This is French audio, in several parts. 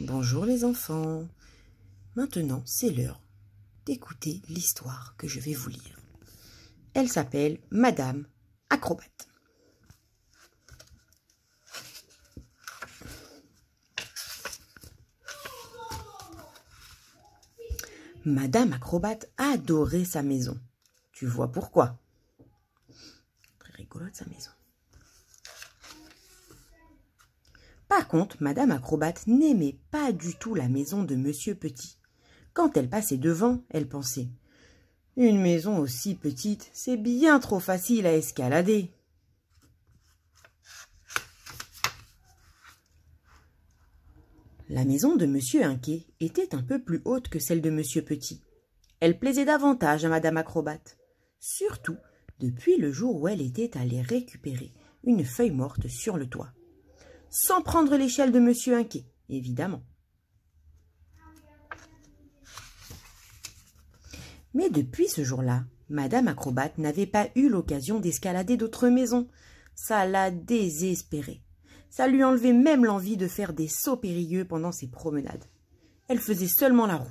Bonjour les enfants. Maintenant, c'est l'heure d'écouter l'histoire que je vais vous lire. Elle s'appelle Madame Acrobate. Madame Acrobate adorait sa maison. Tu vois pourquoi Très de sa maison. Par contre, Madame Acrobate n'aimait pas du tout la maison de Monsieur Petit. Quand elle passait devant, elle pensait Une maison aussi petite, c'est bien trop facile à escalader. La maison de Monsieur Inquet était un peu plus haute que celle de Monsieur Petit. Elle plaisait davantage à Madame Acrobate, surtout depuis le jour où elle était allée récupérer une feuille morte sur le toit sans prendre l'échelle de Monsieur Inquet, évidemment. Mais depuis ce jour-là, Madame Acrobate n'avait pas eu l'occasion d'escalader d'autres maisons. Ça la désespérée. Ça lui enlevait même l'envie de faire des sauts périlleux pendant ses promenades. Elle faisait seulement la roue.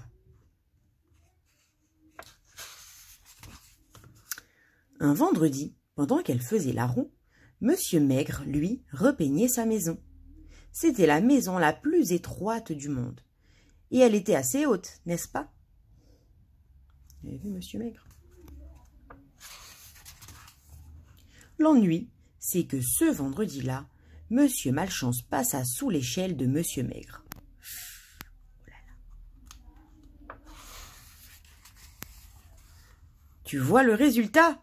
Un vendredi, pendant qu'elle faisait la roue, Monsieur Maigre, lui, repeignait sa maison. C'était la maison la plus étroite du monde. Et elle était assez haute, n'est-ce pas Vous avez vu, monsieur Maigre L'ennui, c'est que ce vendredi-là, Monsieur Malchance passa sous l'échelle de Monsieur Maigre. Oh tu vois le résultat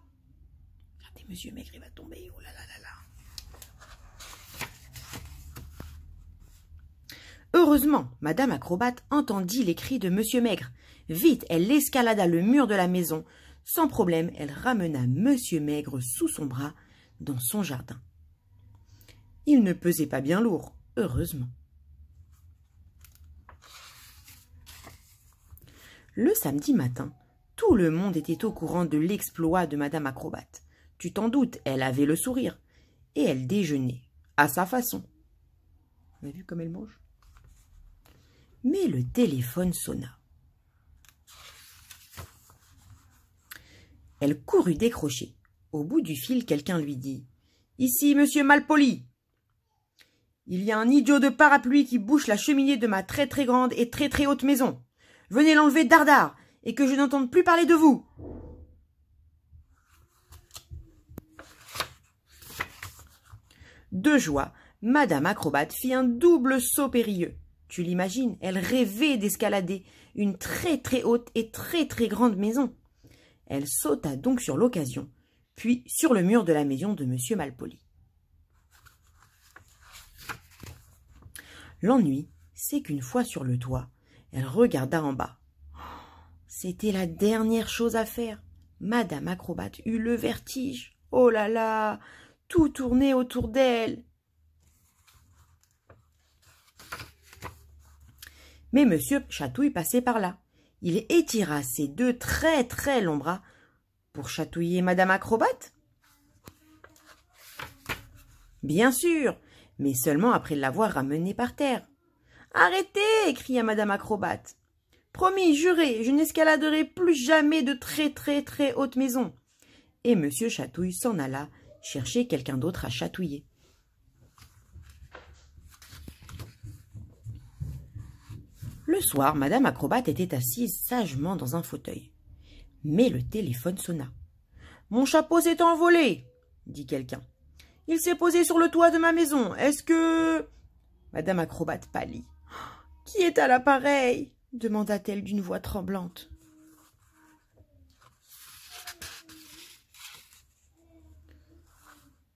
Regardez, Monsieur Maigre, il va tomber. Oh là là. Heureusement, madame Acrobate entendit les cris de monsieur Maigre. Vite, elle escalada le mur de la maison. Sans problème, elle ramena monsieur Maigre sous son bras dans son jardin. Il ne pesait pas bien lourd, heureusement. Le samedi matin, tout le monde était au courant de l'exploit de madame Acrobate. Tu t'en doutes, elle avait le sourire. Et elle déjeunait, à sa façon. On a vu comme elle mange mais le téléphone sonna. Elle courut décrocher. Au bout du fil, quelqu'un lui dit Ici, monsieur Malpoli Il y a un idiot de parapluie qui bouche la cheminée de ma très très grande et très très haute maison. Venez l'enlever dardard et que je n'entende plus parler de vous. De joie, Madame Acrobate fit un double saut périlleux. Tu l'imagines, elle rêvait d'escalader une très très haute et très très grande maison. Elle sauta donc sur l'occasion, puis sur le mur de la maison de M. Malpoli. L'ennui, c'est qu'une fois sur le toit, elle regarda en bas. Oh, c'était la dernière chose à faire. Madame Acrobate eut le vertige. Oh là là. Tout tournait autour d'elle. Mais monsieur Chatouille passait par là. Il étira ses deux très très longs bras pour chatouiller madame Acrobate Bien sûr, mais seulement après l'avoir ramenée par terre. Arrêtez cria madame Acrobate. Promis, juré, je n'escaladerai plus jamais de très très très haute maison. Et monsieur Chatouille s'en alla chercher quelqu'un d'autre à chatouiller. Le soir, Madame Acrobate était assise sagement dans un fauteuil. Mais le téléphone sonna. Mon chapeau s'est envolé, dit quelqu'un. Il s'est posé sur le toit de ma maison. Est-ce que. Madame Acrobate pâlit. Qui est à l'appareil demanda-t-elle d'une voix tremblante.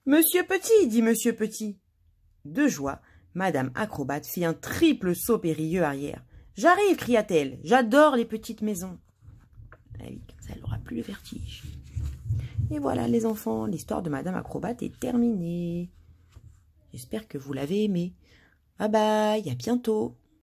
Monsieur Petit, dit Monsieur Petit. De joie, Madame Acrobate fit un triple saut périlleux arrière. J'arrive, cria-t-elle. J'adore les petites maisons. Comme Ça, elle n'aura plus le vertige. Et voilà, les enfants, l'histoire de Madame Acrobate est terminée. J'espère que vous l'avez aimée. Bye bye, à bientôt.